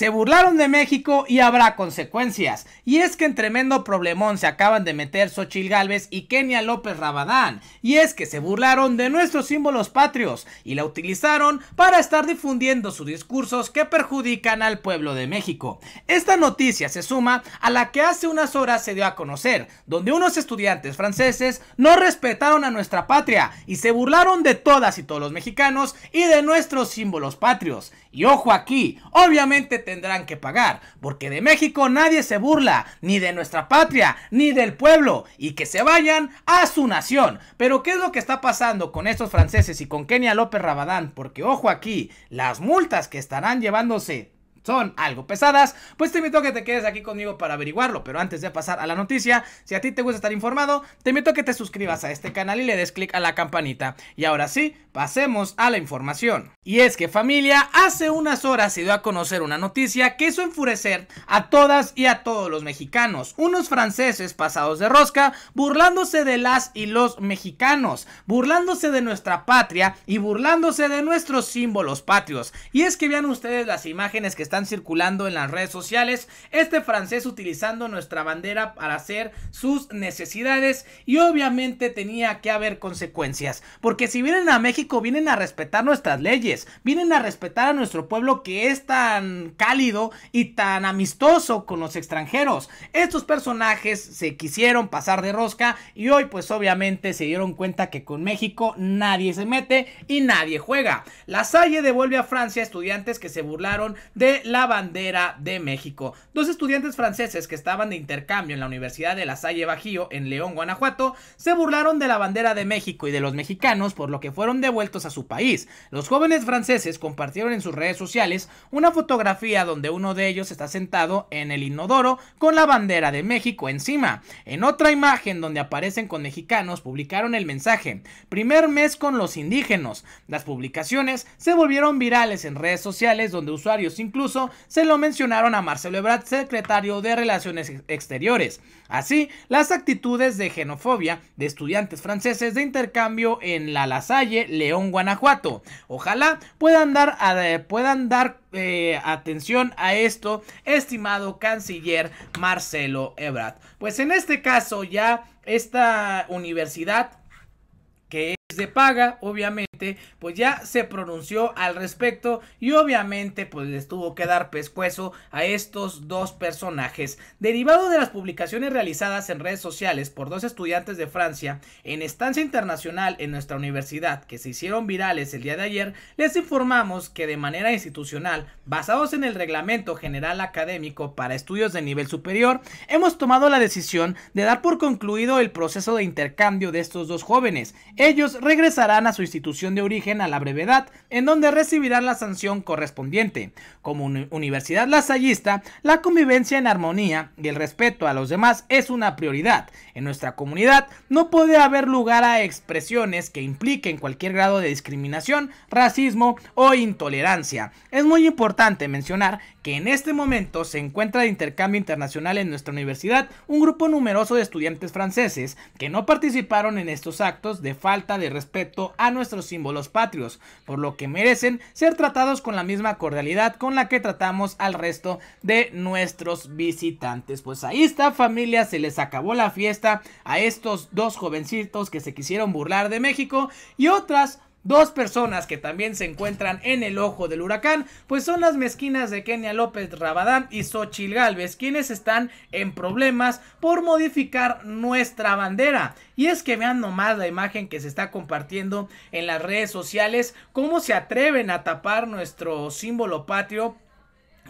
Se burlaron de México y habrá consecuencias. Y es que en tremendo problemón se acaban de meter Xochil Gálvez y Kenia López Rabadán. Y es que se burlaron de nuestros símbolos patrios y la utilizaron para estar difundiendo sus discursos que perjudican al pueblo de México. Esta noticia se suma a la que hace unas horas se dio a conocer, donde unos estudiantes franceses no respetaron a nuestra patria y se burlaron de todas y todos los mexicanos y de nuestros símbolos patrios. Y ojo aquí, obviamente te tendrán que pagar, porque de México nadie se burla, ni de nuestra patria, ni del pueblo, y que se vayan a su nación. Pero ¿qué es lo que está pasando con estos franceses y con Kenia López Rabadán? Porque ojo aquí, las multas que estarán llevándose son algo pesadas, pues te invito a que te quedes aquí conmigo para averiguarlo. Pero antes de pasar a la noticia, si a ti te gusta estar informado, te invito a que te suscribas a este canal y le des clic a la campanita. Y ahora sí, pasemos a la información. Y es que familia, hace unas horas se dio a conocer una noticia que hizo enfurecer a todas y a todos los mexicanos. Unos franceses pasados de rosca, burlándose de las y los mexicanos, burlándose de nuestra patria y burlándose de nuestros símbolos patrios. Y es que vean ustedes las imágenes que están circulando en las redes sociales. Este francés utilizando nuestra bandera para hacer sus necesidades y obviamente tenía que haber consecuencias. Porque si vienen a México, vienen a respetar nuestras leyes, vienen a respetar a nuestro pueblo que es tan cálido y tan amistoso con los extranjeros. Estos personajes se quisieron pasar de rosca y hoy pues obviamente se dieron cuenta que con México nadie se mete y nadie juega. La Salle devuelve a Francia estudiantes que se burlaron de la bandera de México. Dos estudiantes franceses que estaban de intercambio en la Universidad de La Salle Bajío, en León, Guanajuato, se burlaron de la bandera de México y de los mexicanos, por lo que fueron devueltos a su país. Los jóvenes franceses compartieron en sus redes sociales una fotografía donde uno de ellos está sentado en el inodoro con la bandera de México encima. En otra imagen donde aparecen con mexicanos, publicaron el mensaje: primer mes con los indígenas. Las publicaciones se volvieron virales en redes sociales donde usuarios incluso se lo mencionaron a Marcelo Ebrard, secretario de Relaciones Exteriores. Así, las actitudes de xenofobia de estudiantes franceses de intercambio en La Lasalle, León, Guanajuato. Ojalá puedan dar, eh, puedan dar eh, atención a esto, estimado canciller Marcelo Ebrard. Pues en este caso ya esta universidad paga, obviamente, pues ya se pronunció al respecto y obviamente pues les tuvo que dar pescuezo a estos dos personajes. Derivado de las publicaciones realizadas en redes sociales por dos estudiantes de Francia en estancia internacional en nuestra universidad que se hicieron virales el día de ayer, les informamos que de manera institucional, basados en el Reglamento General Académico para Estudios de Nivel Superior, hemos tomado la decisión de dar por concluido el proceso de intercambio de estos dos jóvenes. Ellos regresarán a su institución de origen a la brevedad, en donde recibirán la sanción correspondiente. Como universidad lasallista, la convivencia en armonía y el respeto a los demás es una prioridad. En nuestra comunidad no puede haber lugar a expresiones que impliquen cualquier grado de discriminación, racismo o intolerancia. Es muy importante mencionar que en este momento se encuentra de intercambio internacional en nuestra universidad un grupo numeroso de estudiantes franceses que no participaron en estos actos de falta de respeto a nuestros símbolos patrios, por lo que merecen ser tratados con la misma cordialidad con la que tratamos al resto de nuestros visitantes. Pues ahí está familia, se les acabó la fiesta a estos dos jovencitos que se quisieron burlar de México y otras Dos personas que también se encuentran en el ojo del huracán, pues son las mezquinas de Kenia López Rabadán y Xochil Galvez, quienes están en problemas por modificar nuestra bandera. Y es que vean nomás la imagen que se está compartiendo en las redes sociales, cómo se atreven a tapar nuestro símbolo patrio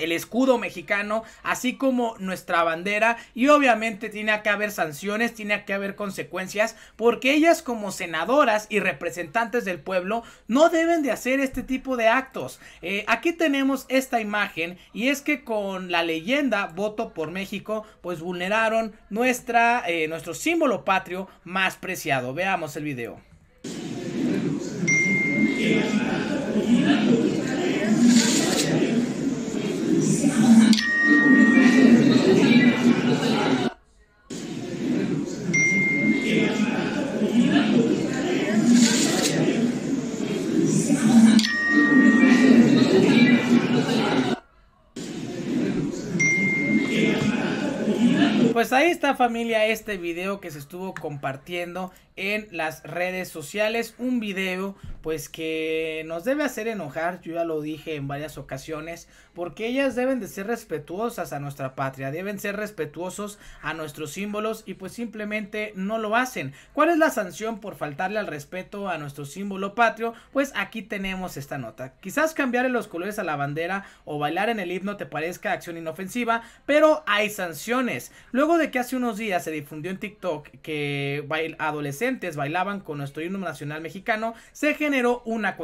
el escudo mexicano, así como nuestra bandera, y obviamente tiene que haber sanciones, tiene que haber consecuencias, porque ellas como senadoras y representantes del pueblo no deben de hacer este tipo de actos. Eh, aquí tenemos esta imagen, y es que con la leyenda Voto por México, pues vulneraron nuestra, eh, nuestro símbolo patrio más preciado. Veamos el video. esta familia este video que se estuvo compartiendo en las redes sociales. Un video pues que nos debe hacer enojar, yo ya lo dije en varias ocasiones, porque ellas deben de ser respetuosas a nuestra patria, deben ser respetuosos a nuestros símbolos y pues simplemente no lo hacen. ¿Cuál es la sanción por faltarle al respeto a nuestro símbolo patrio? Pues aquí tenemos esta nota. Quizás cambiarle los colores a la bandera o bailar en el himno te parezca acción inofensiva, pero hay sanciones. Luego de que hace unos días se difundió en TikTok que adolescentes bailaban con nuestro himno nacional mexicano, se generó una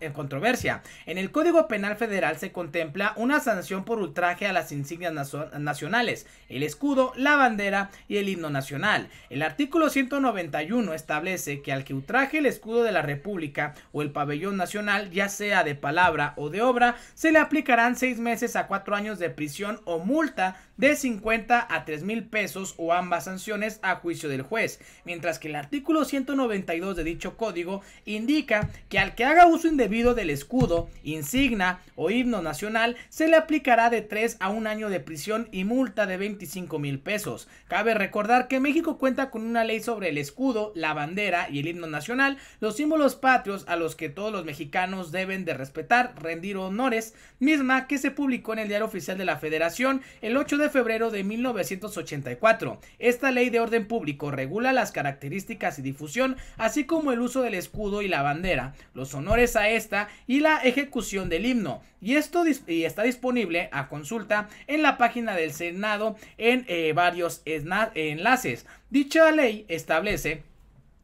eh, controversia. En el Código Penal Federal se contempla una sanción por ultraje a las insignias nacionales, el escudo, la bandera y el himno nacional. El artículo 191 establece que al que ultraje el escudo de la República o el pabellón nacional, ya sea de palabra o de obra, se le aplicarán seis meses a cuatro años de prisión o multa de 50 a 3 mil pesos o ambas sanciones a juicio del juez, mientras que el artículo 192 de dicho código indica que al que haga uso indebido del escudo, insignia o himno nacional se le aplicará de 3 a un año de prisión y multa de 25 mil pesos. Cabe recordar que México cuenta con una ley sobre el escudo, la bandera y el himno nacional, los símbolos patrios a los que todos los mexicanos deben de respetar, rendir honores, misma que se publicó en el Diario Oficial de la Federación el 8 de febrero de 1984 esta ley de orden público regula las características y difusión, así como el uso del escudo y la bandera, los honores a esta y la ejecución del himno. Y esto está disponible a consulta en la página del Senado en eh, varios enlaces. Dicha ley establece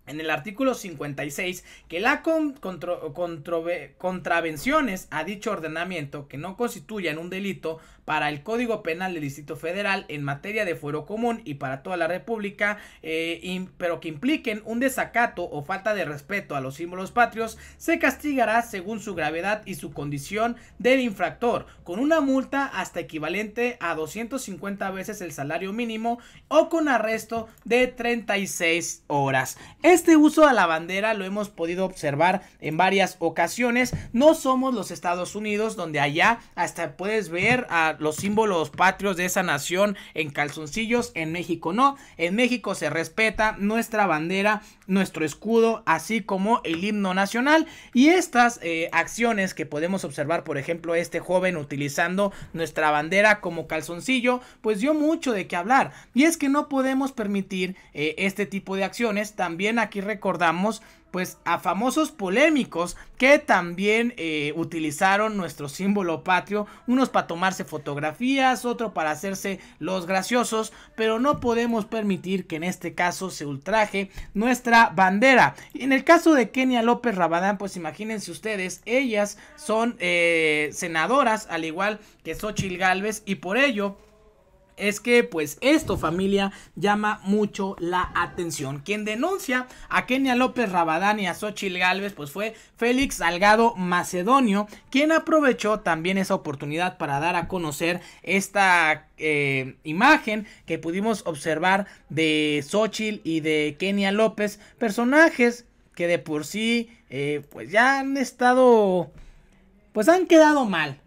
en el artículo 56 que la contravenciones a dicho ordenamiento que no constituyan un delito para el Código Penal del Distrito Federal en materia de fuero común y para toda la República, eh, pero que impliquen un desacato o falta de respeto a los símbolos patrios, se castigará según su gravedad y su condición del infractor, con una multa hasta equivalente a 250 veces el salario mínimo o con arresto de 36 horas. Este uso a la bandera lo hemos podido observar en varias ocasiones. No somos los Estados Unidos, donde allá hasta puedes ver a los símbolos patrios de esa nación en calzoncillos. En México no. En México se respeta nuestra bandera, nuestro escudo, así como el himno nacional. Y estas eh, acciones que podemos observar, por ejemplo, este joven utilizando nuestra bandera como calzoncillo, pues dio mucho de qué hablar. Y es que no podemos permitir eh, este tipo de acciones. También aquí recordamos pues a famosos polémicos que también eh, utilizaron nuestro símbolo patrio, unos para tomarse fotografías, otro para hacerse los graciosos, pero no podemos permitir que en este caso se ultraje nuestra bandera. En el caso de Kenia López Rabadán, pues imagínense ustedes, ellas son eh, senadoras al igual que Xochil Galvez y por ello es que pues esto familia llama mucho la atención. Quien denuncia a Kenia López Rabadán y a Xochil Galvez... pues fue Félix Salgado Macedonio, quien aprovechó también esa oportunidad para dar a conocer esta eh, imagen que pudimos observar de Xochil y de Kenia López, personajes que de por sí eh, pues ya han estado pues han quedado mal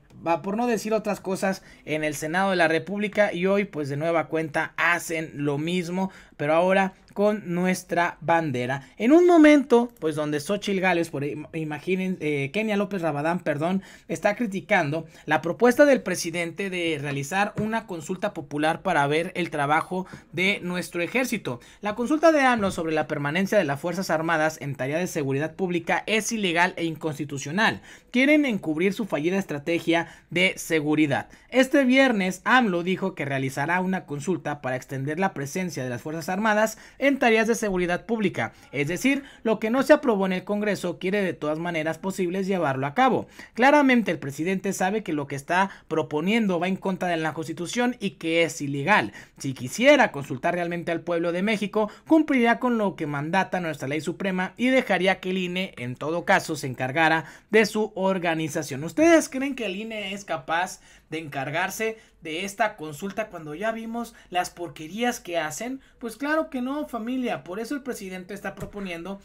por no decir otras cosas, en el Senado de la República y hoy pues de nueva cuenta hacen lo mismo, pero ahora con nuestra bandera. En un momento, pues donde Xochitl Gales, por imaginen, eh, Kenia López Rabadán, perdón, está criticando la propuesta del presidente de realizar una consulta popular para ver el trabajo de nuestro ejército. La consulta de AMLO sobre la permanencia de las Fuerzas Armadas en tarea de seguridad pública es ilegal e inconstitucional. Quieren encubrir su fallida estrategia de seguridad. Este viernes, AMLO dijo que realizará una consulta para extender la presencia de las Fuerzas Armadas en tareas de seguridad pública. Es decir, lo que no se aprobó en el Congreso quiere de todas maneras posibles llevarlo a cabo. Claramente el presidente sabe que lo que está proponiendo va en contra de la Constitución y que es ilegal. Si quisiera consultar realmente al pueblo de México, cumpliría con lo que mandata nuestra ley suprema y dejaría que el INE en todo caso se encargara de su organización. ¿Ustedes creen que el INE es capaz de encargarse de esta consulta cuando ya vimos las porquerías que hacen? Pues claro que no, familia. Por eso el presidente está proponiendo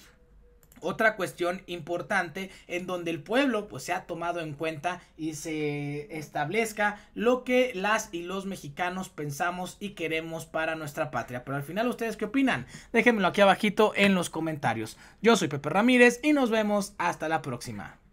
otra cuestión importante en donde el pueblo pues se ha tomado en cuenta y se establezca lo que las y los mexicanos pensamos y queremos para nuestra patria. Pero al final ustedes qué opinan? Déjenmelo aquí abajito en los comentarios. Yo soy Pepe Ramírez y nos vemos hasta la próxima.